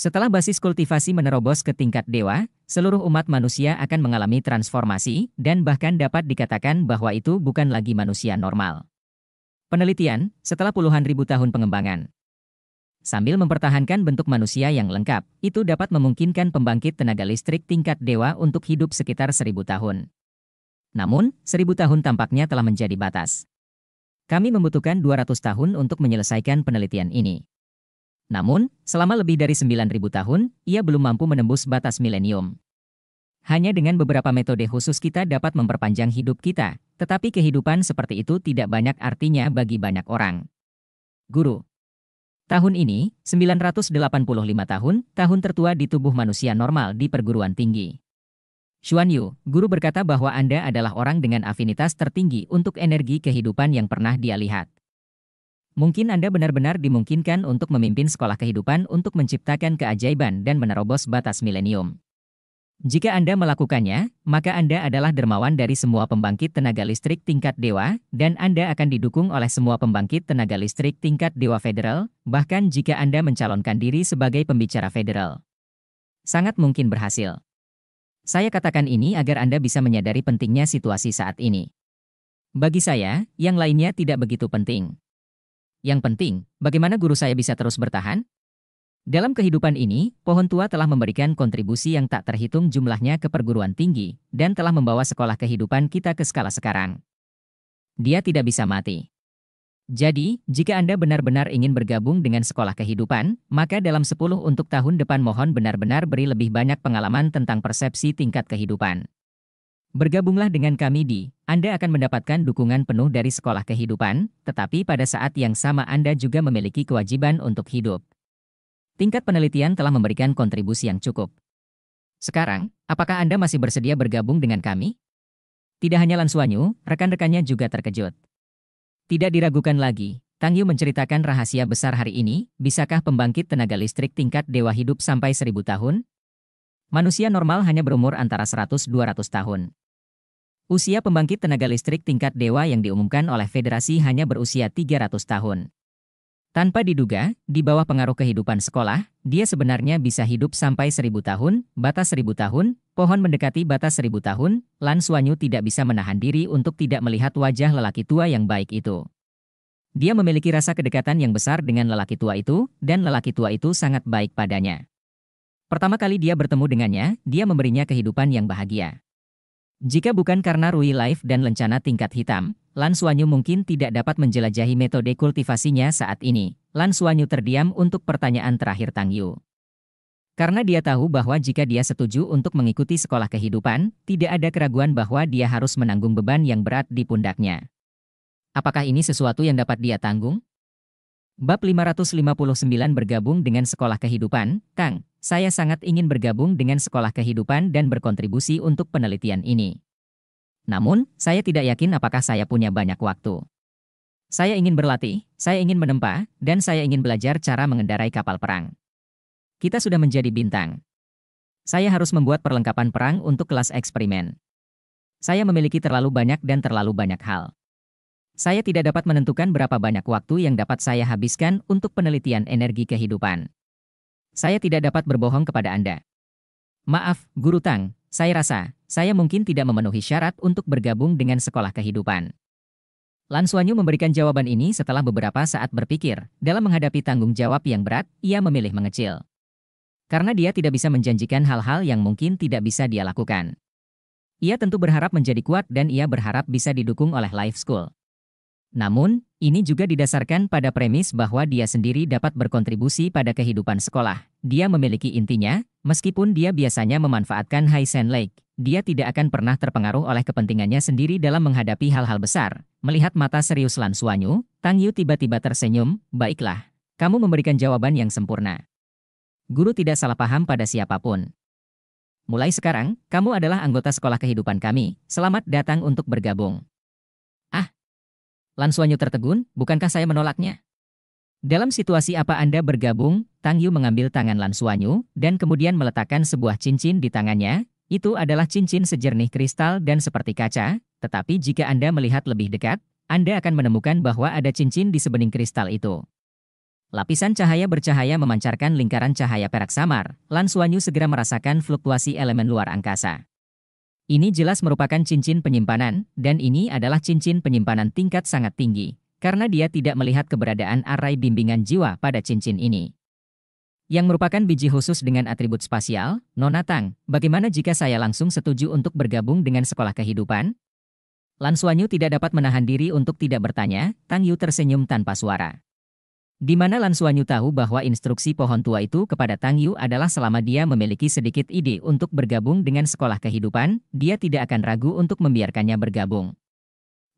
Setelah basis kultivasi menerobos ke tingkat dewa, seluruh umat manusia akan mengalami transformasi dan bahkan dapat dikatakan bahwa itu bukan lagi manusia normal. Penelitian, setelah puluhan ribu tahun pengembangan, Sambil mempertahankan bentuk manusia yang lengkap, itu dapat memungkinkan pembangkit tenaga listrik tingkat dewa untuk hidup sekitar seribu tahun. Namun, seribu tahun tampaknya telah menjadi batas. Kami membutuhkan 200 tahun untuk menyelesaikan penelitian ini. Namun, selama lebih dari 9.000 tahun, ia belum mampu menembus batas milenium. Hanya dengan beberapa metode khusus kita dapat memperpanjang hidup kita, tetapi kehidupan seperti itu tidak banyak artinya bagi banyak orang. Guru, Tahun ini, 985 tahun, tahun tertua di tubuh manusia normal di perguruan tinggi. Xuan Yu, guru berkata bahwa Anda adalah orang dengan afinitas tertinggi untuk energi kehidupan yang pernah dia lihat. Mungkin Anda benar-benar dimungkinkan untuk memimpin sekolah kehidupan untuk menciptakan keajaiban dan menerobos batas milenium. Jika Anda melakukannya, maka Anda adalah dermawan dari semua pembangkit tenaga listrik tingkat dewa, dan Anda akan didukung oleh semua pembangkit tenaga listrik tingkat dewa federal, bahkan jika Anda mencalonkan diri sebagai pembicara federal. Sangat mungkin berhasil. Saya katakan ini agar Anda bisa menyadari pentingnya situasi saat ini. Bagi saya, yang lainnya tidak begitu penting. Yang penting, bagaimana guru saya bisa terus bertahan? Dalam kehidupan ini, pohon tua telah memberikan kontribusi yang tak terhitung jumlahnya ke perguruan tinggi, dan telah membawa sekolah kehidupan kita ke skala sekarang. Dia tidak bisa mati. Jadi, jika Anda benar-benar ingin bergabung dengan sekolah kehidupan, maka dalam 10 untuk tahun depan mohon benar-benar beri lebih banyak pengalaman tentang persepsi tingkat kehidupan. Bergabunglah dengan kami di, Anda akan mendapatkan dukungan penuh dari sekolah kehidupan, tetapi pada saat yang sama Anda juga memiliki kewajiban untuk hidup tingkat penelitian telah memberikan kontribusi yang cukup. Sekarang, apakah Anda masih bersedia bergabung dengan kami? Tidak hanya Lansuanyu, rekan-rekannya juga terkejut. Tidak diragukan lagi, Tang Yu menceritakan rahasia besar hari ini, bisakah pembangkit tenaga listrik tingkat dewa hidup sampai seribu tahun? Manusia normal hanya berumur antara 100-200 tahun. Usia pembangkit tenaga listrik tingkat dewa yang diumumkan oleh federasi hanya berusia 300 tahun. Tanpa diduga, di bawah pengaruh kehidupan sekolah, dia sebenarnya bisa hidup sampai seribu tahun, batas seribu tahun, pohon mendekati batas seribu tahun, Lan Suanyu tidak bisa menahan diri untuk tidak melihat wajah lelaki tua yang baik itu. Dia memiliki rasa kedekatan yang besar dengan lelaki tua itu, dan lelaki tua itu sangat baik padanya. Pertama kali dia bertemu dengannya, dia memberinya kehidupan yang bahagia. Jika bukan karena Rui Life dan lencana tingkat hitam, Lan Suanyu mungkin tidak dapat menjelajahi metode kultivasinya saat ini. Lan Suanyu terdiam untuk pertanyaan terakhir Tang Yu. Karena dia tahu bahwa jika dia setuju untuk mengikuti sekolah kehidupan, tidak ada keraguan bahwa dia harus menanggung beban yang berat di pundaknya. Apakah ini sesuatu yang dapat dia tanggung? Bab 559 bergabung dengan sekolah kehidupan, Kang, saya sangat ingin bergabung dengan sekolah kehidupan dan berkontribusi untuk penelitian ini. Namun, saya tidak yakin apakah saya punya banyak waktu. Saya ingin berlatih, saya ingin menempa, dan saya ingin belajar cara mengendarai kapal perang. Kita sudah menjadi bintang. Saya harus membuat perlengkapan perang untuk kelas eksperimen. Saya memiliki terlalu banyak dan terlalu banyak hal. Saya tidak dapat menentukan berapa banyak waktu yang dapat saya habiskan untuk penelitian energi kehidupan. Saya tidak dapat berbohong kepada Anda. Maaf, Guru Tang, saya rasa, saya mungkin tidak memenuhi syarat untuk bergabung dengan sekolah kehidupan. Lan Suanyu memberikan jawaban ini setelah beberapa saat berpikir. Dalam menghadapi tanggung jawab yang berat, ia memilih mengecil. Karena dia tidak bisa menjanjikan hal-hal yang mungkin tidak bisa dia lakukan. Ia tentu berharap menjadi kuat dan ia berharap bisa didukung oleh Life School. Namun, ini juga didasarkan pada premis bahwa dia sendiri dapat berkontribusi pada kehidupan sekolah. Dia memiliki intinya, meskipun dia biasanya memanfaatkan Hyacinth Lake. Dia tidak akan pernah terpengaruh oleh kepentingannya sendiri dalam menghadapi hal-hal besar. Melihat mata serius Lan Suanyu, Tang Yu tiba-tiba tersenyum, baiklah. Kamu memberikan jawaban yang sempurna. Guru tidak salah paham pada siapapun. Mulai sekarang, kamu adalah anggota sekolah kehidupan kami. Selamat datang untuk bergabung. Lan Suanyu tertegun, bukankah saya menolaknya? Dalam situasi apa Anda bergabung, Tang Yu mengambil tangan Lan Suanyu, dan kemudian meletakkan sebuah cincin di tangannya, itu adalah cincin sejernih kristal dan seperti kaca, tetapi jika Anda melihat lebih dekat, Anda akan menemukan bahwa ada cincin di sebening kristal itu. Lapisan cahaya bercahaya memancarkan lingkaran cahaya perak samar. Lan Suanyu segera merasakan fluktuasi elemen luar angkasa. Ini jelas merupakan cincin penyimpanan, dan ini adalah cincin penyimpanan tingkat sangat tinggi, karena dia tidak melihat keberadaan arai bimbingan jiwa pada cincin ini. Yang merupakan biji khusus dengan atribut spasial, nonatang, bagaimana jika saya langsung setuju untuk bergabung dengan sekolah kehidupan? Lansuanyu tidak dapat menahan diri untuk tidak bertanya, Tang Yu tersenyum tanpa suara. Di mana Lan Suanyu tahu bahwa instruksi pohon tua itu kepada Tang Yu adalah selama dia memiliki sedikit ide untuk bergabung dengan sekolah kehidupan, dia tidak akan ragu untuk membiarkannya bergabung.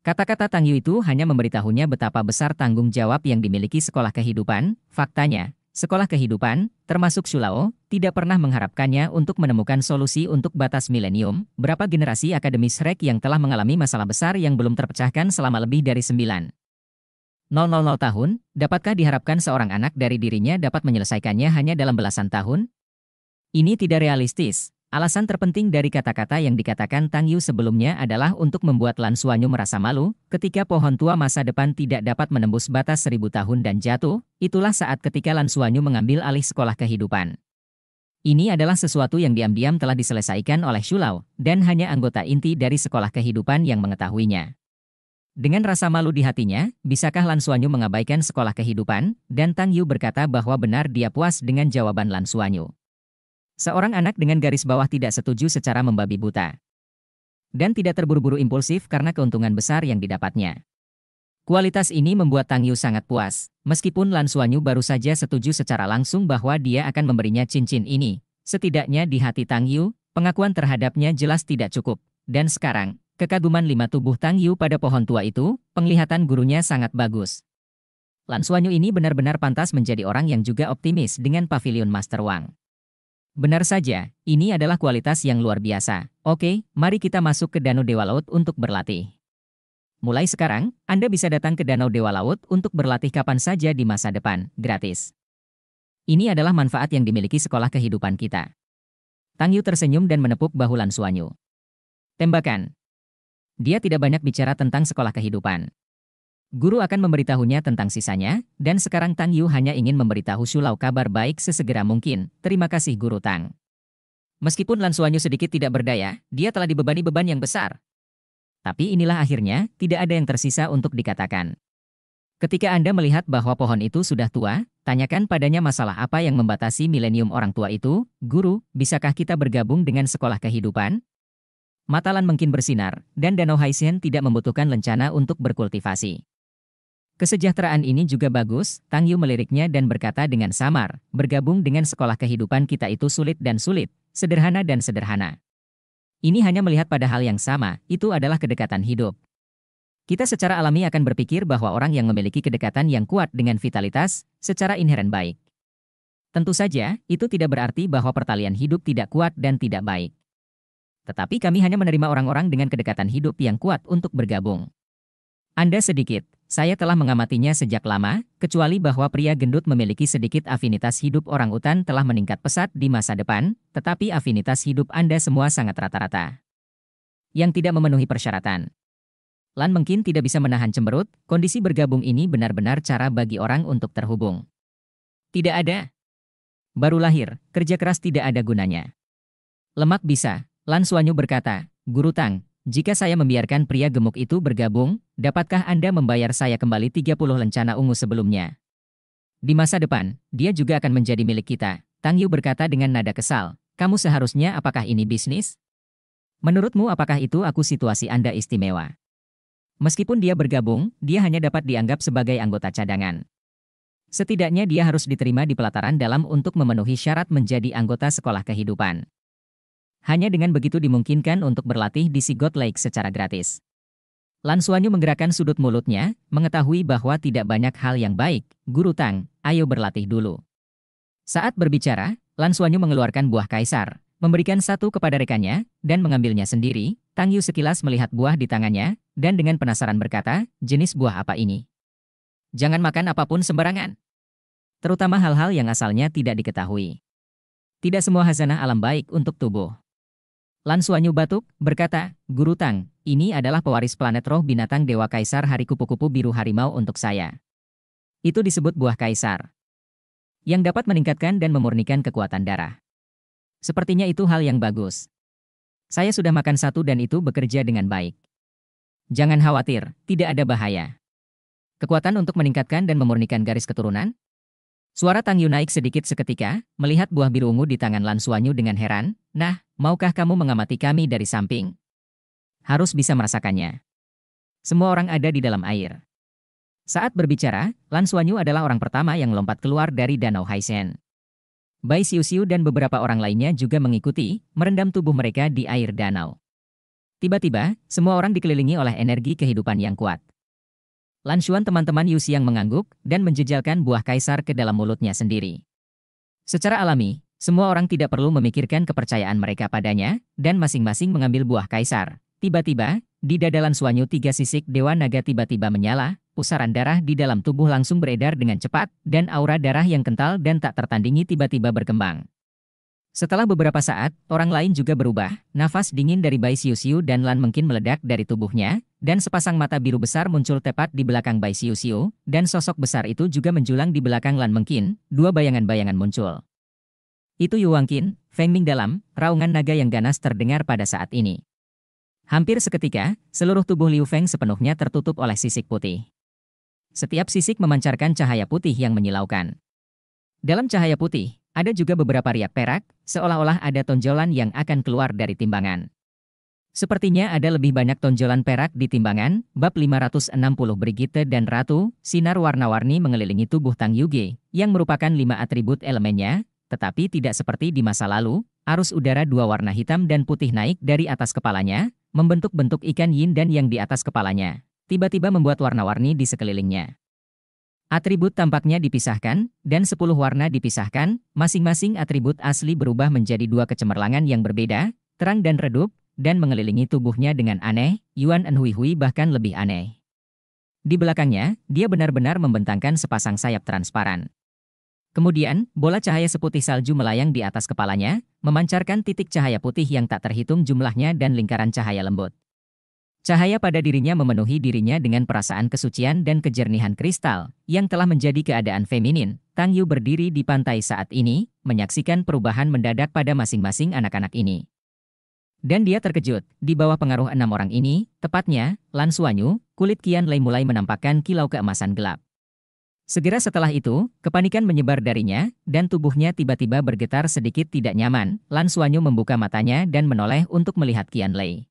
Kata-kata Tang Yu itu hanya memberitahunya betapa besar tanggung jawab yang dimiliki sekolah kehidupan, faktanya, sekolah kehidupan, termasuk Shulao, tidak pernah mengharapkannya untuk menemukan solusi untuk batas milenium, berapa generasi akademis Rek yang telah mengalami masalah besar yang belum terpecahkan selama lebih dari sembilan. 000 tahun, dapatkah diharapkan seorang anak dari dirinya dapat menyelesaikannya hanya dalam belasan tahun? Ini tidak realistis. Alasan terpenting dari kata-kata yang dikatakan Tang Yu sebelumnya adalah untuk membuat Lan Suanyu merasa malu, ketika pohon tua masa depan tidak dapat menembus batas seribu tahun dan jatuh, itulah saat ketika Lan Suanyu mengambil alih sekolah kehidupan. Ini adalah sesuatu yang diam-diam telah diselesaikan oleh Shulau, dan hanya anggota inti dari sekolah kehidupan yang mengetahuinya. Dengan rasa malu di hatinya, bisakah Lan Suanyu mengabaikan sekolah kehidupan? Dan Tang Yu berkata bahwa benar dia puas dengan jawaban Lan Suanyu. Seorang anak dengan garis bawah tidak setuju secara membabi buta. Dan tidak terburu-buru impulsif karena keuntungan besar yang didapatnya. Kualitas ini membuat Tang Yu sangat puas, meskipun Lan Suanyu baru saja setuju secara langsung bahwa dia akan memberinya cincin ini. Setidaknya di hati Tang Yu, pengakuan terhadapnya jelas tidak cukup. Dan sekarang, Kekaguman lima tubuh Tang Yu pada pohon tua itu, penglihatan gurunya sangat bagus. Lan Suanyu ini benar-benar pantas menjadi orang yang juga optimis dengan pavilion Master Wang. Benar saja, ini adalah kualitas yang luar biasa. Oke, mari kita masuk ke Danau Dewa Laut untuk berlatih. Mulai sekarang, Anda bisa datang ke Danau Dewa Laut untuk berlatih kapan saja di masa depan, gratis. Ini adalah manfaat yang dimiliki sekolah kehidupan kita. Tang Yu tersenyum dan menepuk bahu Lan Suanyu. Tembakan, dia tidak banyak bicara tentang sekolah kehidupan. Guru akan memberitahunya tentang sisanya, dan sekarang Tang Yu hanya ingin memberitahu Shulau kabar baik sesegera mungkin. Terima kasih Guru Tang. Meskipun Lan sedikit tidak berdaya, dia telah dibebani beban yang besar. Tapi inilah akhirnya, tidak ada yang tersisa untuk dikatakan. Ketika Anda melihat bahwa pohon itu sudah tua, tanyakan padanya masalah apa yang membatasi milenium orang tua itu, guru, bisakah kita bergabung dengan sekolah kehidupan? Matalan mungkin bersinar, dan Danau Haisien tidak membutuhkan lencana untuk berkultivasi. Kesejahteraan ini juga bagus, Tang Yu meliriknya dan berkata dengan samar, bergabung dengan sekolah kehidupan kita itu sulit dan sulit, sederhana dan sederhana. Ini hanya melihat pada hal yang sama, itu adalah kedekatan hidup. Kita secara alami akan berpikir bahwa orang yang memiliki kedekatan yang kuat dengan vitalitas, secara inheren baik. Tentu saja, itu tidak berarti bahwa pertalian hidup tidak kuat dan tidak baik. Tetapi kami hanya menerima orang-orang dengan kedekatan hidup yang kuat untuk bergabung. Anda sedikit, saya telah mengamatinya sejak lama, kecuali bahwa pria gendut memiliki sedikit afinitas hidup orang utan telah meningkat pesat di masa depan, tetapi afinitas hidup Anda semua sangat rata-rata. Yang tidak memenuhi persyaratan. Lan mungkin tidak bisa menahan cemberut, kondisi bergabung ini benar-benar cara bagi orang untuk terhubung. Tidak ada. Baru lahir, kerja keras tidak ada gunanya. Lemak bisa, Lan Suanyu berkata, Guru Tang, jika saya membiarkan pria gemuk itu bergabung, dapatkah Anda membayar saya kembali 30 lencana ungu sebelumnya? Di masa depan, dia juga akan menjadi milik kita. Tang Yu berkata dengan nada kesal, kamu seharusnya apakah ini bisnis? Menurutmu apakah itu aku situasi Anda istimewa? Meskipun dia bergabung, dia hanya dapat dianggap sebagai anggota cadangan. Setidaknya dia harus diterima di pelataran dalam untuk memenuhi syarat menjadi anggota sekolah kehidupan. Hanya dengan begitu dimungkinkan untuk berlatih di Sigot Lake secara gratis. Lan menggerakkan sudut mulutnya, mengetahui bahwa tidak banyak hal yang baik. Guru Tang, ayo berlatih dulu. Saat berbicara, Lan mengeluarkan buah kaisar, memberikan satu kepada rekannya, dan mengambilnya sendiri. Tang Yu sekilas melihat buah di tangannya, dan dengan penasaran berkata, jenis buah apa ini? Jangan makan apapun sembarangan. Terutama hal-hal yang asalnya tidak diketahui. Tidak semua hazanah alam baik untuk tubuh. Lan Suanyu Batuk berkata, Guru Tang, ini adalah pewaris planet roh binatang Dewa Kaisar Hari Kupu-Kupu Biru Harimau untuk saya. Itu disebut buah kaisar. Yang dapat meningkatkan dan memurnikan kekuatan darah. Sepertinya itu hal yang bagus. Saya sudah makan satu dan itu bekerja dengan baik. Jangan khawatir, tidak ada bahaya. Kekuatan untuk meningkatkan dan memurnikan garis keturunan, Suara Tang Yu naik sedikit seketika, melihat buah biru ungu di tangan Lan Suanyu dengan heran, nah, maukah kamu mengamati kami dari samping? Harus bisa merasakannya. Semua orang ada di dalam air. Saat berbicara, Lan Suanyu adalah orang pertama yang lompat keluar dari Danau Haisen. Bai Siu Siu dan beberapa orang lainnya juga mengikuti, merendam tubuh mereka di air danau. Tiba-tiba, semua orang dikelilingi oleh energi kehidupan yang kuat. Lan teman-teman Yu Xiang mengangguk dan menjejalkan buah kaisar ke dalam mulutnya sendiri. Secara alami, semua orang tidak perlu memikirkan kepercayaan mereka padanya, dan masing-masing mengambil buah kaisar. Tiba-tiba, di dadalan Suanyu tiga sisik Dewa Naga tiba-tiba menyala, pusaran darah di dalam tubuh langsung beredar dengan cepat, dan aura darah yang kental dan tak tertandingi tiba-tiba berkembang. Setelah beberapa saat, orang lain juga berubah, nafas dingin dari Bai Xiu Xiu dan Lan mungkin meledak dari tubuhnya, dan sepasang mata biru besar muncul tepat di belakang Bai Xiu Xiu, dan sosok besar itu juga menjulang di belakang Lan Mengkin, dua bayangan-bayangan muncul. Itu Yu Wangkin, Feng Ming dalam, raungan naga yang ganas terdengar pada saat ini. Hampir seketika, seluruh tubuh Liu Feng sepenuhnya tertutup oleh sisik putih. Setiap sisik memancarkan cahaya putih yang menyilaukan. Dalam cahaya putih, ada juga beberapa riak perak, seolah-olah ada tonjolan yang akan keluar dari timbangan. Sepertinya ada lebih banyak tonjolan perak di timbangan, bab 560 Brigitte dan Ratu, sinar warna-warni mengelilingi tubuh Tang Yuge, yang merupakan lima atribut elemennya, tetapi tidak seperti di masa lalu, arus udara dua warna hitam dan putih naik dari atas kepalanya, membentuk bentuk ikan yin dan yang di atas kepalanya, tiba-tiba membuat warna-warni di sekelilingnya. Atribut tampaknya dipisahkan, dan sepuluh warna dipisahkan, masing-masing atribut asli berubah menjadi dua kecemerlangan yang berbeda, terang dan redup, dan mengelilingi tubuhnya dengan aneh, Yuan Hui bahkan lebih aneh. Di belakangnya, dia benar-benar membentangkan sepasang sayap transparan. Kemudian, bola cahaya seputih salju melayang di atas kepalanya, memancarkan titik cahaya putih yang tak terhitung jumlahnya dan lingkaran cahaya lembut. Cahaya pada dirinya memenuhi dirinya dengan perasaan kesucian dan kejernihan kristal, yang telah menjadi keadaan feminin. Tang Yu berdiri di pantai saat ini, menyaksikan perubahan mendadak pada masing-masing anak-anak ini. Dan dia terkejut, di bawah pengaruh enam orang ini, tepatnya, Lan Suanyu, kulit Kian Lei mulai menampakkan kilau keemasan gelap. Segera setelah itu, kepanikan menyebar darinya, dan tubuhnya tiba-tiba bergetar sedikit tidak nyaman, Lan Suanyu membuka matanya dan menoleh untuk melihat Kian Lei.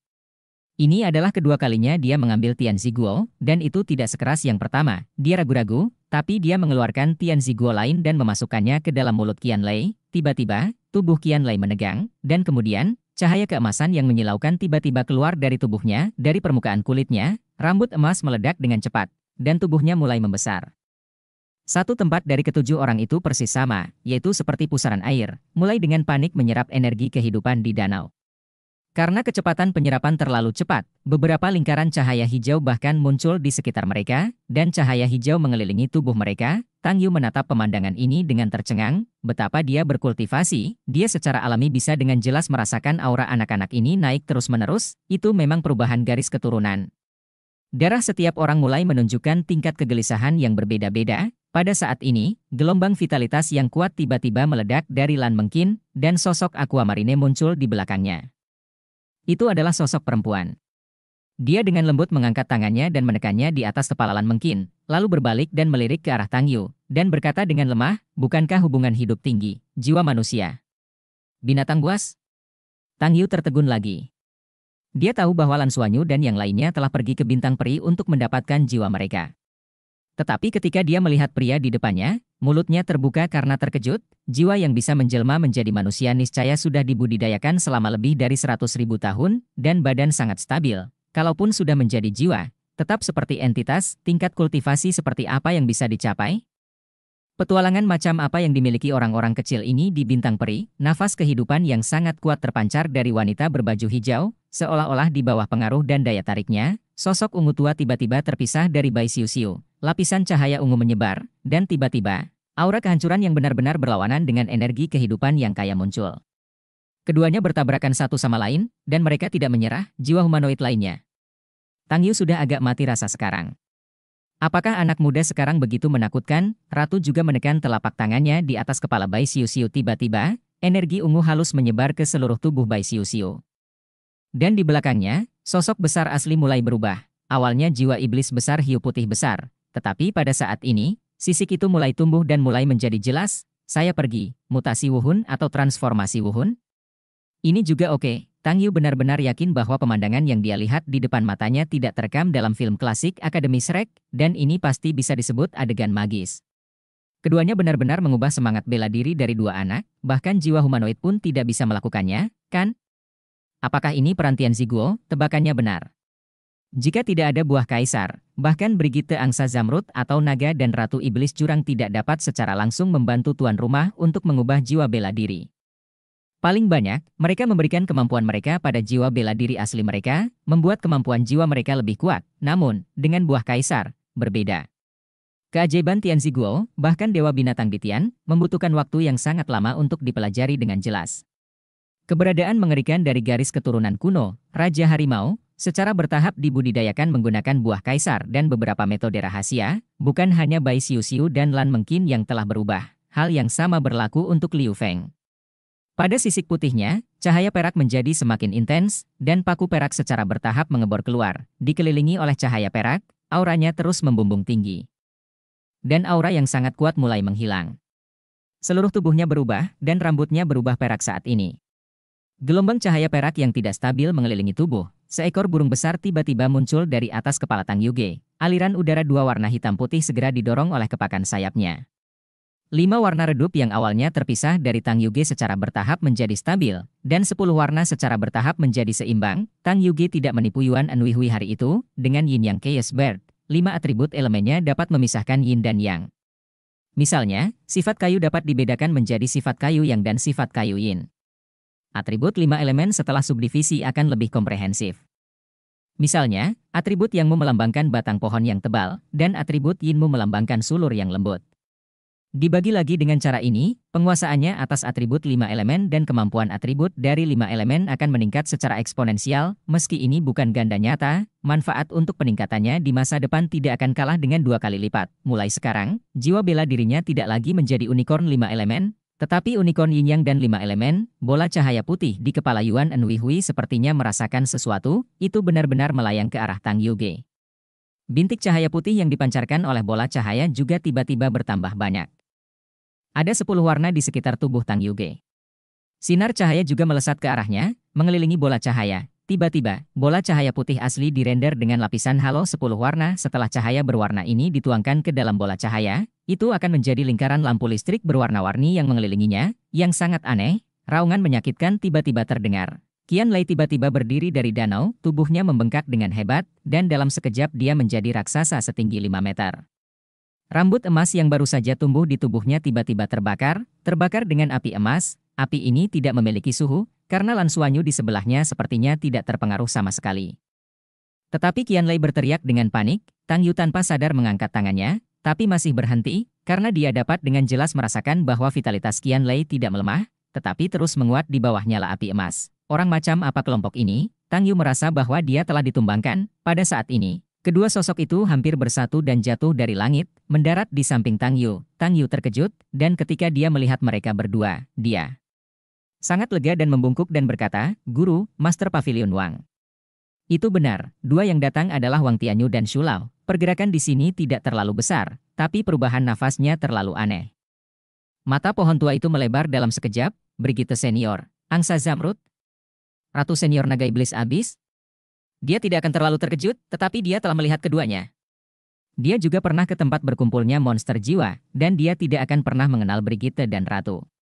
Ini adalah kedua kalinya dia mengambil Tian Ziguo, dan itu tidak sekeras yang pertama. Dia ragu-ragu, tapi dia mengeluarkan Tian Ziguo lain dan memasukkannya ke dalam mulut Kian Lei. Tiba-tiba, tubuh Kian Lei menegang, dan kemudian, Cahaya keemasan yang menyilaukan tiba-tiba keluar dari tubuhnya, dari permukaan kulitnya, rambut emas meledak dengan cepat, dan tubuhnya mulai membesar. Satu tempat dari ketujuh orang itu persis sama, yaitu seperti pusaran air, mulai dengan panik menyerap energi kehidupan di danau. Karena kecepatan penyerapan terlalu cepat, beberapa lingkaran cahaya hijau bahkan muncul di sekitar mereka, dan cahaya hijau mengelilingi tubuh mereka. Tang Yu menatap pemandangan ini dengan tercengang, betapa dia berkultivasi, dia secara alami bisa dengan jelas merasakan aura anak-anak ini naik terus-menerus, itu memang perubahan garis keturunan. Darah setiap orang mulai menunjukkan tingkat kegelisahan yang berbeda-beda. Pada saat ini, gelombang vitalitas yang kuat tiba-tiba meledak dari Lan Mengkin, dan sosok Aquamarine muncul di belakangnya. Itu adalah sosok perempuan. Dia dengan lembut mengangkat tangannya dan menekannya di atas kepala Lan Mengkin, lalu berbalik dan melirik ke arah Tang Yu, dan berkata dengan lemah, bukankah hubungan hidup tinggi, jiwa manusia? Binatang buas? Tang Yu tertegun lagi. Dia tahu bahwa Lan Suanyu dan yang lainnya telah pergi ke bintang peri untuk mendapatkan jiwa mereka. Tetapi ketika dia melihat pria di depannya, Mulutnya terbuka karena terkejut, jiwa yang bisa menjelma menjadi manusia niscaya sudah dibudidayakan selama lebih dari 100 ribu tahun, dan badan sangat stabil. Kalaupun sudah menjadi jiwa, tetap seperti entitas, tingkat kultivasi seperti apa yang bisa dicapai? Petualangan macam apa yang dimiliki orang-orang kecil ini di bintang peri, nafas kehidupan yang sangat kuat terpancar dari wanita berbaju hijau, seolah-olah di bawah pengaruh dan daya tariknya, sosok ungu tua tiba-tiba terpisah dari bayi Siu Siu. Lapisan cahaya ungu menyebar, dan tiba-tiba, Aura kehancuran yang benar-benar berlawanan dengan energi kehidupan yang kaya muncul. Keduanya bertabrakan satu sama lain, dan mereka tidak menyerah jiwa humanoid lainnya. Tang Yu sudah agak mati rasa sekarang. Apakah anak muda sekarang begitu menakutkan? Ratu juga menekan telapak tangannya di atas kepala Bai Siu Siu tiba-tiba, energi ungu halus menyebar ke seluruh tubuh Bai Siu Siu. Dan di belakangnya, sosok besar asli mulai berubah. Awalnya jiwa iblis besar hiu putih besar, tetapi pada saat ini, Sisik itu mulai tumbuh dan mulai menjadi jelas, saya pergi, mutasi Wuhun atau transformasi Wuhun? Ini juga oke, okay. Tang Yu benar-benar yakin bahwa pemandangan yang dia lihat di depan matanya tidak terekam dalam film klasik Akademi Shrek, dan ini pasti bisa disebut adegan magis. Keduanya benar-benar mengubah semangat bela diri dari dua anak, bahkan jiwa humanoid pun tidak bisa melakukannya, kan? Apakah ini perantian Ziguo, tebakannya benar? Jika tidak ada buah kaisar, bahkan Brigitte Angsa Zamrud atau naga dan ratu iblis curang tidak dapat secara langsung membantu tuan rumah untuk mengubah jiwa bela diri. Paling banyak, mereka memberikan kemampuan mereka pada jiwa bela diri asli mereka, membuat kemampuan jiwa mereka lebih kuat, namun, dengan buah kaisar, berbeda. Keajaiban Tianziguo, bahkan dewa binatang bitian, membutuhkan waktu yang sangat lama untuk dipelajari dengan jelas. Keberadaan mengerikan dari garis keturunan kuno, Raja Harimau, secara bertahap dibudidayakan menggunakan buah kaisar dan beberapa metode rahasia, bukan hanya Bai Xiu Xiu dan Lan Mengkin yang telah berubah, hal yang sama berlaku untuk Liu Feng. Pada sisik putihnya, cahaya perak menjadi semakin intens, dan paku perak secara bertahap mengebor keluar, dikelilingi oleh cahaya perak, auranya terus membumbung tinggi. Dan aura yang sangat kuat mulai menghilang. Seluruh tubuhnya berubah, dan rambutnya berubah perak saat ini. Gelombang cahaya perak yang tidak stabil mengelilingi tubuh, Seekor burung besar tiba-tiba muncul dari atas kepala Tang Yuge. Aliran udara dua warna hitam putih segera didorong oleh kepakan sayapnya. Lima warna redup yang awalnya terpisah dari Tang Yuge secara bertahap menjadi stabil, dan sepuluh warna secara bertahap menjadi seimbang. Tang Yuge tidak menipu Yuan Enwihui hari itu, dengan Yin Yang Chaos Bird, lima atribut elemennya dapat memisahkan Yin dan Yang. Misalnya, sifat kayu dapat dibedakan menjadi sifat kayu yang dan sifat kayu yin. Atribut lima elemen setelah subdivisi akan lebih komprehensif. Misalnya, atribut yang melambangkan batang pohon yang tebal, dan atribut yinmu melambangkan sulur yang lembut. Dibagi lagi dengan cara ini, penguasaannya atas atribut lima elemen dan kemampuan atribut dari lima elemen akan meningkat secara eksponensial, meski ini bukan ganda nyata, manfaat untuk peningkatannya di masa depan tidak akan kalah dengan dua kali lipat. Mulai sekarang, jiwa bela dirinya tidak lagi menjadi unicorn lima elemen, tetapi unicorn yin yang dan lima elemen, bola cahaya putih di kepala Yuan Enwihui sepertinya merasakan sesuatu, itu benar-benar melayang ke arah Tang Yuge. Bintik cahaya putih yang dipancarkan oleh bola cahaya juga tiba-tiba bertambah banyak. Ada sepuluh warna di sekitar tubuh Tang Yuge. Sinar cahaya juga melesat ke arahnya, mengelilingi bola cahaya, Tiba-tiba, bola cahaya putih asli dirender dengan lapisan halo 10 warna setelah cahaya berwarna ini dituangkan ke dalam bola cahaya, itu akan menjadi lingkaran lampu listrik berwarna-warni yang mengelilinginya, yang sangat aneh, raungan menyakitkan tiba-tiba terdengar. Kian Lei tiba-tiba berdiri dari danau, tubuhnya membengkak dengan hebat, dan dalam sekejap dia menjadi raksasa setinggi 5 meter. Rambut emas yang baru saja tumbuh di tubuhnya tiba-tiba terbakar, terbakar dengan api emas, api ini tidak memiliki suhu, karena Lan Suanyu di sebelahnya sepertinya tidak terpengaruh sama sekali. Tetapi Qian Lei berteriak dengan panik, Tang Yu tanpa sadar mengangkat tangannya, tapi masih berhenti, karena dia dapat dengan jelas merasakan bahwa vitalitas Qian Lei tidak melemah, tetapi terus menguat di bawah nyala api emas. Orang macam apa kelompok ini? Tang Yu merasa bahwa dia telah ditumbangkan. Pada saat ini, kedua sosok itu hampir bersatu dan jatuh dari langit, mendarat di samping Tang Yu. Tang Yu terkejut, dan ketika dia melihat mereka berdua, dia sangat lega dan membungkuk dan berkata, Guru, Master Pavilion Wang. Itu benar, dua yang datang adalah Wang Tianyu dan Shulao. Pergerakan di sini tidak terlalu besar, tapi perubahan nafasnya terlalu aneh. Mata pohon tua itu melebar dalam sekejap, Brigitte Senior, Angsa Zamrud, Ratu Senior Naga Iblis Abis. Dia tidak akan terlalu terkejut, tetapi dia telah melihat keduanya. Dia juga pernah ke tempat berkumpulnya monster jiwa, dan dia tidak akan pernah mengenal Brigitte dan Ratu.